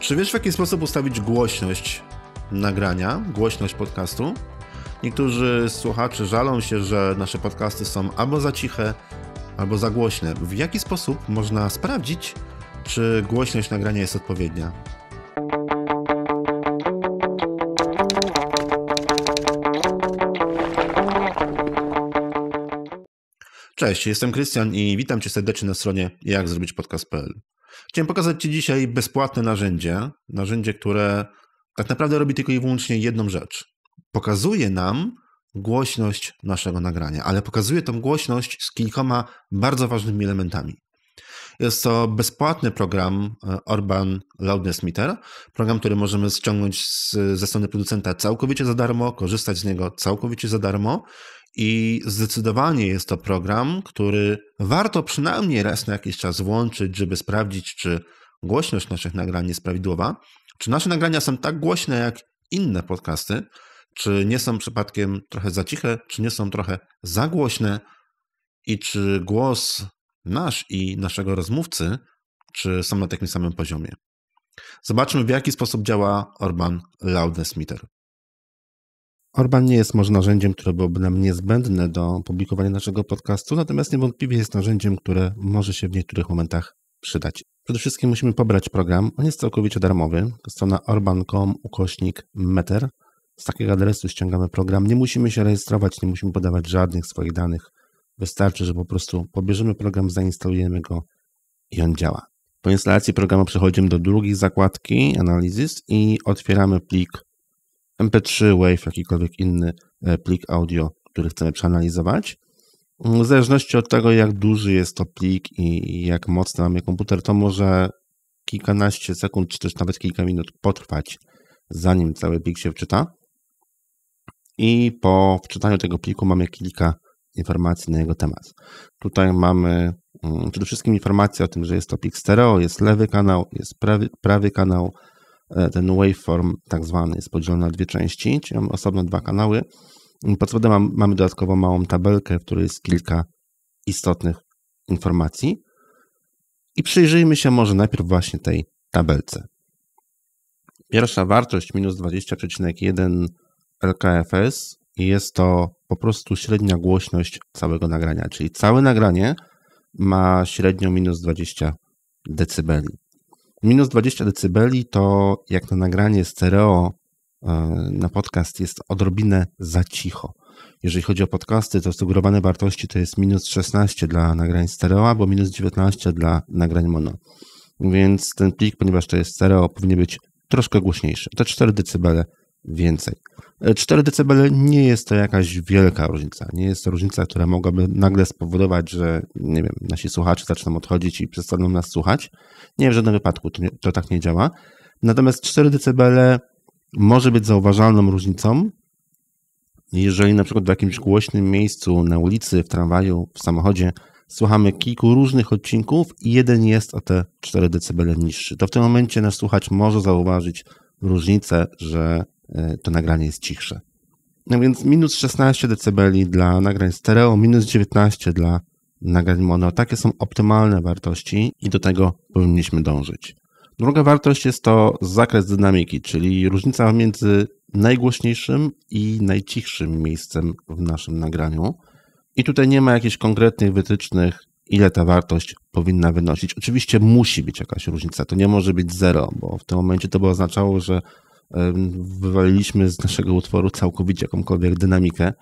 Czy wiesz, w jaki sposób ustawić głośność nagrania, głośność podcastu? Niektórzy słuchacze żalą się, że nasze podcasty są albo za ciche, albo za głośne. W jaki sposób można sprawdzić, czy głośność nagrania jest odpowiednia? Cześć, jestem Krystian i witam Cię serdecznie na stronie jakzrobićpodcast.pl. Chciałem pokazać Ci dzisiaj bezpłatne narzędzie, narzędzie, które tak naprawdę robi tylko i wyłącznie jedną rzecz. Pokazuje nam głośność naszego nagrania, ale pokazuje tą głośność z kilkoma bardzo ważnymi elementami. Jest to bezpłatny program e, Orban Loudness Meter, program, który możemy ściągnąć z, ze strony producenta całkowicie za darmo, korzystać z niego całkowicie za darmo i zdecydowanie jest to program, który warto przynajmniej raz na jakiś czas włączyć, żeby sprawdzić, czy głośność naszych nagrań jest prawidłowa, czy nasze nagrania są tak głośne jak inne podcasty, czy nie są przypadkiem trochę za ciche, czy nie są trochę za głośne i czy głos nasz i naszego rozmówcy, czy są na takim samym poziomie. Zobaczmy, w jaki sposób działa Orban Laudesmitter. Orban nie jest może narzędziem, które byłoby nam niezbędne do publikowania naszego podcastu, natomiast niewątpliwie jest narzędziem, które może się w niektórych momentach przydać. Przede wszystkim musimy pobrać program. On jest całkowicie darmowy. Strona orban.com ukośnik meter. Z takiego adresu ściągamy program. Nie musimy się rejestrować, nie musimy podawać żadnych swoich danych. Wystarczy, że po prostu pobierzemy program, zainstalujemy go i on działa. Po instalacji programu przechodzimy do drugiej zakładki Analysis i otwieramy plik MP3, WAV, jakikolwiek inny e, plik audio, który chcemy przeanalizować. W zależności od tego, jak duży jest to plik i jak mocny mamy komputer, to może kilkanaście sekund, czy też nawet kilka minut potrwać, zanim cały plik się wczyta. I po wczytaniu tego pliku mamy kilka informacji na jego temat. Tutaj mamy mm, przede wszystkim informacje o tym, że jest to plik stereo, jest lewy kanał, jest prawy, prawy kanał, E, ten waveform tak zwany jest podzielony na dwie części, czyli mamy osobno dwa kanały. Pod spodem mam, mamy dodatkowo małą tabelkę, w której jest kilka istotnych informacji. I przyjrzyjmy się może najpierw właśnie tej tabelce. Pierwsza wartość minus 20,1 LKFS jest to po prostu średnia głośność całego nagrania, czyli całe nagranie ma średnio minus 20 decybeli. Minus 20 dB to jak na nagranie stereo e, na podcast jest odrobinę za cicho. Jeżeli chodzi o podcasty, to sugerowane wartości to jest minus 16 dla nagrań stereo, albo minus 19 dla nagrań mono. Więc ten plik, ponieważ to jest stereo, powinien być troszkę głośniejszy. Te 4 dB więcej. 4 e, dB nie jest to jakaś wielka różnica. Nie jest to różnica, która mogłaby nagle spowodować, że nie wiem, nasi słuchacze zaczną odchodzić i przestaną nas słuchać. Nie, w żadnym wypadku to, nie, to tak nie działa. Natomiast 4 dB może być zauważalną różnicą, jeżeli na przykład w jakimś głośnym miejscu, na ulicy, w tramwaju, w samochodzie słuchamy kilku różnych odcinków i jeden jest o te 4 dB niższy, to w tym momencie nasz słuchacz może zauważyć różnicę, że Y, to nagranie jest cichsze. No więc minus 16 dB dla nagrań stereo, minus 19 dla nagrań mono. Takie są optymalne wartości i do tego powinniśmy dążyć. Druga wartość jest to zakres dynamiki, czyli różnica między najgłośniejszym i najcichszym miejscem w naszym nagraniu. I tutaj nie ma jakichś konkretnych wytycznych, ile ta wartość powinna wynosić. Oczywiście musi być jakaś różnica, to nie może być zero, bo w tym momencie to by oznaczało, że wywaliliśmy z naszego utworu całkowicie jakąkolwiek dynamikę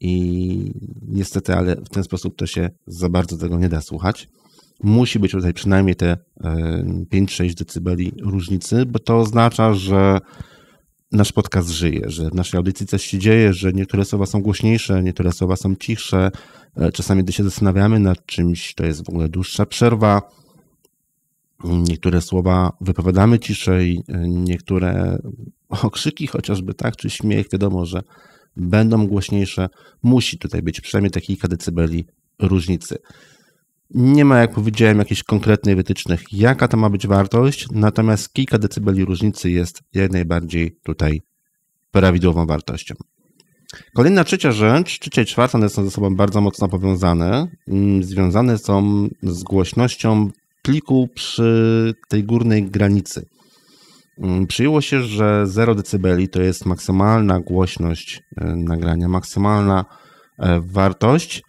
i niestety, ale w ten sposób to się za bardzo tego nie da słuchać. Musi być tutaj przynajmniej te 5-6 decybeli różnicy, bo to oznacza, że nasz podcast żyje, że w naszej audycji coś się dzieje, że niektóre słowa są głośniejsze, niektóre słowa są cichsze. E, czasami, gdy się zastanawiamy nad czymś, to jest w ogóle dłuższa przerwa Niektóre słowa wypowiadamy ciszej, niektóre okrzyki chociażby, tak, czy śmiech, wiadomo, że będą głośniejsze. Musi tutaj być przynajmniej te kilka decybeli różnicy. Nie ma, jak powiedziałem, jakichś konkretnych wytycznych, jaka to ma być wartość, natomiast kilka decybeli różnicy jest jak najbardziej tutaj prawidłową wartością. Kolejna trzecia rzecz, trzecia i czwarta, one są ze sobą bardzo mocno powiązane. Mm, związane są z głośnością pliku przy tej górnej granicy. Mm, przyjęło się, że 0 dB to jest maksymalna głośność e, nagrania, maksymalna e, wartość,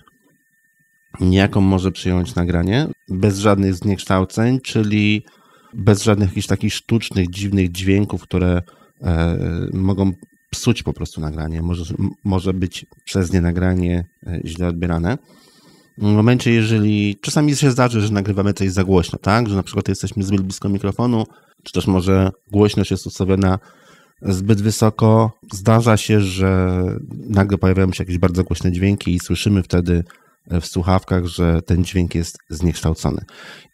jaką może przyjąć nagranie, bez żadnych zniekształceń, czyli bez żadnych jakichś takich sztucznych, dziwnych dźwięków, które e, mogą psuć po prostu nagranie, może, może być przez nie nagranie źle odbierane. W momencie, jeżeli czasami się zdarzy, że nagrywamy coś za głośno, tak? Że na przykład jesteśmy zbyt blisko mikrofonu, czy też może głośność jest ustawiona zbyt wysoko. Zdarza się, że nagle pojawiają się jakieś bardzo głośne dźwięki i słyszymy wtedy e, w słuchawkach, że ten dźwięk jest zniekształcony.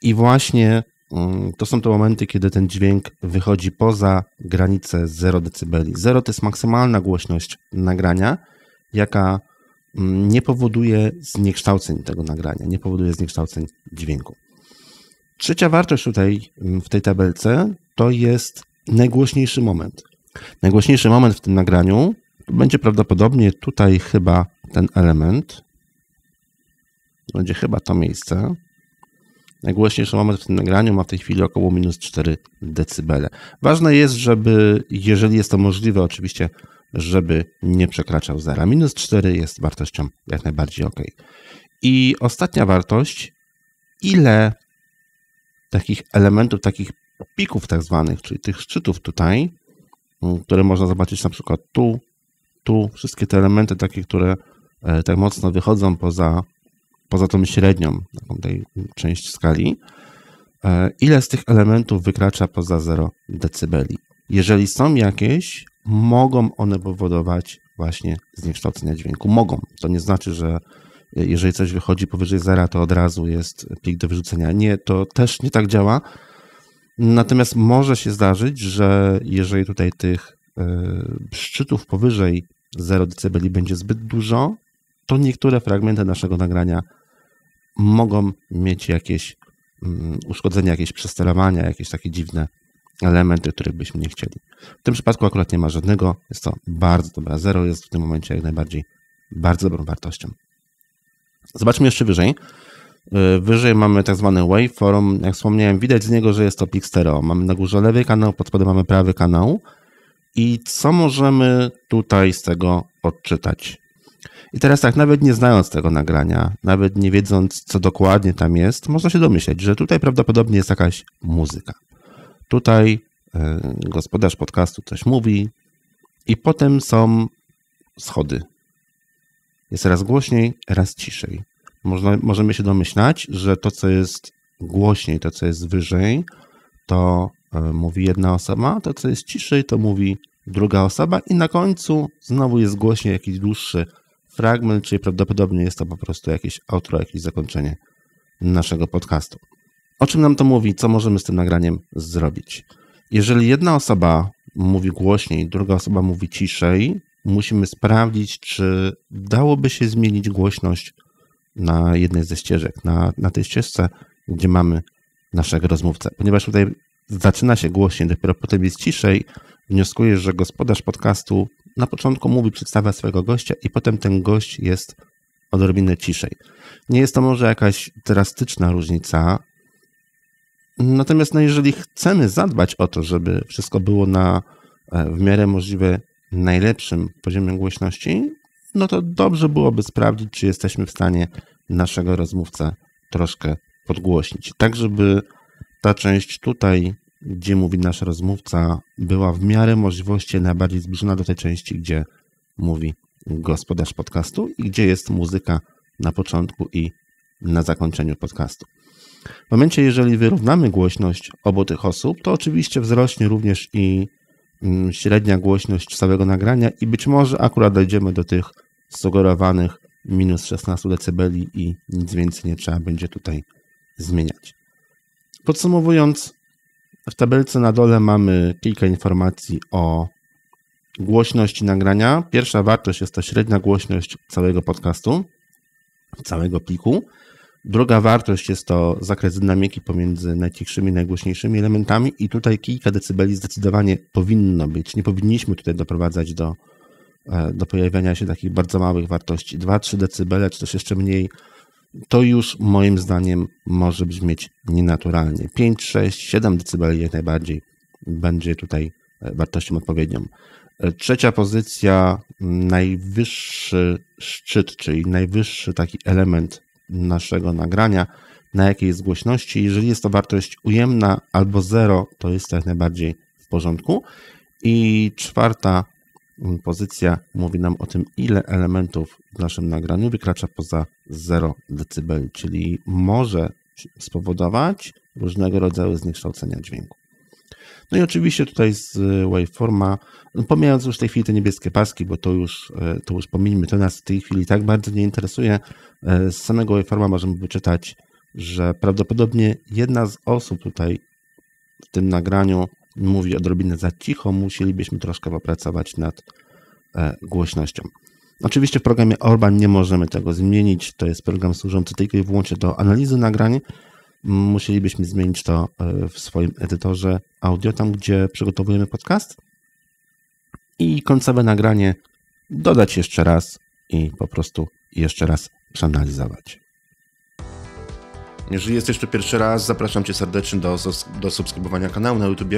I właśnie mm, to są te momenty, kiedy ten dźwięk wychodzi poza granicę 0 dB. 0 to jest maksymalna głośność nagrania, jaka nie powoduje zniekształceń tego nagrania, nie powoduje zniekształceń dźwięku. Trzecia wartość tutaj mm, w tej tabelce to jest najgłośniejszy moment. Najgłośniejszy moment w tym nagraniu będzie prawdopodobnie tutaj chyba ten element. Będzie chyba to miejsce. Najgłośniejszy moment w tym nagraniu ma w tej chwili około minus 4 dB. Ważne jest, żeby, jeżeli jest to możliwe, oczywiście żeby nie przekraczał zera. Minus 4 jest wartością jak najbardziej ok. I ostatnia wartość, ile takich elementów, takich pików tak zwanych, czyli tych szczytów tutaj, mm, które można zobaczyć na przykład tu, tu, wszystkie te elementy takie, które e, tak mocno wychodzą poza, poza tą średnią, taką tej mm, część skali, e, ile z tych elementów wykracza poza 0 dB. Jeżeli są jakieś, mogą one powodować właśnie zniekształcenia dźwięku. Mogą. To nie znaczy, że jeżeli coś wychodzi powyżej zera, to od razu jest plik do wyrzucenia. Nie, to też nie tak działa. Natomiast może się zdarzyć, że jeżeli tutaj tych e, szczytów powyżej 0 dB będzie zbyt dużo, to niektóre fragmenty naszego nagrania mogą mieć jakieś mm, uszkodzenia, jakieś przesterowania, jakieś takie dziwne elementy, których byśmy nie chcieli. W tym przypadku akurat nie ma żadnego, jest to bardzo dobra. Zero jest w tym momencie jak najbardziej bardzo dobrą wartością. Zobaczmy jeszcze wyżej. Y, wyżej mamy tak zwany waveform. Jak wspomniałem, widać z niego, że jest to pik stereo. Mamy na górze lewy kanał, pod spodem mamy prawy kanał. I co możemy tutaj z tego odczytać? I teraz tak, nawet nie znając tego nagrania, nawet nie wiedząc, co dokładnie tam jest, można się domyśleć, że tutaj prawdopodobnie jest jakaś muzyka. Tutaj e, gospodarz podcastu coś mówi i potem są schody. Jest raz głośniej, raz ciszej. Można, możemy się domyślać, że to, co jest głośniej, to, co jest wyżej, to e, mówi jedna osoba, to, co jest ciszej, to mówi druga osoba i na końcu znowu jest głośniej jakiś dłuższy fragment, czyli prawdopodobnie jest to po prostu jakieś outro, jakieś zakończenie naszego podcastu. O czym nam to mówi? Co możemy z tym nagraniem zrobić? Jeżeli jedna osoba mówi głośniej, druga osoba mówi ciszej, musimy sprawdzić, czy dałoby się zmienić głośność na jednej ze ścieżek, na, na tej ścieżce, gdzie mamy naszego rozmówcę. Ponieważ tutaj zaczyna się głośniej, dopiero potem jest ciszej, wnioskujesz, że gospodarz podcastu na początku mówi, przedstawia swojego gościa i potem ten gość jest odrobinę ciszej. Nie jest to może jakaś drastyczna różnica, Natomiast no jeżeli chcemy zadbać o to, żeby wszystko było na e, w miarę możliwe najlepszym poziomie głośności, no to dobrze byłoby sprawdzić, czy jesteśmy w stanie naszego rozmówcę troszkę podgłośnić. Tak, żeby ta część tutaj, gdzie mówi nasz rozmówca, była w miarę możliwości najbardziej zbliżona do tej części, gdzie mówi gospodarz podcastu i gdzie jest muzyka na początku i na zakończeniu podcastu. W momencie, jeżeli wyrównamy głośność obu tych osób, to oczywiście wzrośnie również i mm, średnia głośność całego nagrania i być może akurat dojdziemy do tych sugerowanych minus 16 dB i nic więcej nie trzeba będzie tutaj zmieniać. Podsumowując, w tabelce na dole mamy kilka informacji o głośności nagrania. Pierwsza wartość jest to średnia głośność całego podcastu, całego pliku. Druga wartość jest to zakres dynamiki pomiędzy najcichszymi i najgłośniejszymi elementami i tutaj kilka decybeli zdecydowanie powinno być. Nie powinniśmy tutaj doprowadzać do, e, do pojawiania się takich bardzo małych wartości. 2-3 decybele, czy też jeszcze mniej, to już moim zdaniem może brzmieć nienaturalnie. 5, 6, 7 decybeli jak najbardziej będzie tutaj e, wartością odpowiednią. E, trzecia pozycja, najwyższy szczyt, czyli najwyższy taki element naszego nagrania, na jakiej jest głośności. Jeżeli jest to wartość ujemna albo zero, to jest to jak najbardziej w porządku. I czwarta mm, pozycja mówi nam o tym, ile elementów w naszym nagraniu wykracza poza 0 dB, czyli może spowodować różnego rodzaju zniekształcenia dźwięku. No i oczywiście tutaj z e, waveforma, no, pomijając już w tej chwili te niebieskie paski, bo to już, e, to już pomijmy, to nas w tej chwili tak bardzo nie interesuje, e, z samego waveforma możemy wyczytać, że prawdopodobnie jedna z osób tutaj w tym nagraniu mówi odrobinę za cicho, musielibyśmy troszkę popracować nad głośnością. Oczywiście w programie Orban nie możemy tego zmienić, to jest program służący tylko i wyłącznie do analizy nagrań, musielibyśmy zmienić to e, w swoim edytorze audio, tam gdzie przygotowujemy podcast i końcowe nagranie dodać jeszcze raz i po prostu jeszcze raz przeanalizować. Jeżeli jesteś tu pierwszy raz, zapraszam Cię serdecznie do, do subskrybowania kanału na YouTube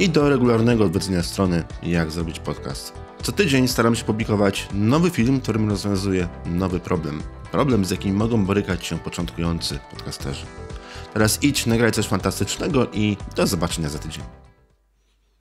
i do regularnego odwiedzenia strony Jak zrobić podcast. Co tydzień staram się publikować nowy film, którym rozwiązuje nowy problem. Problem, z jakim mogą borykać się początkujący podcasterzy. Teraz idź, nagraj coś fantastycznego i do zobaczenia za tydzień.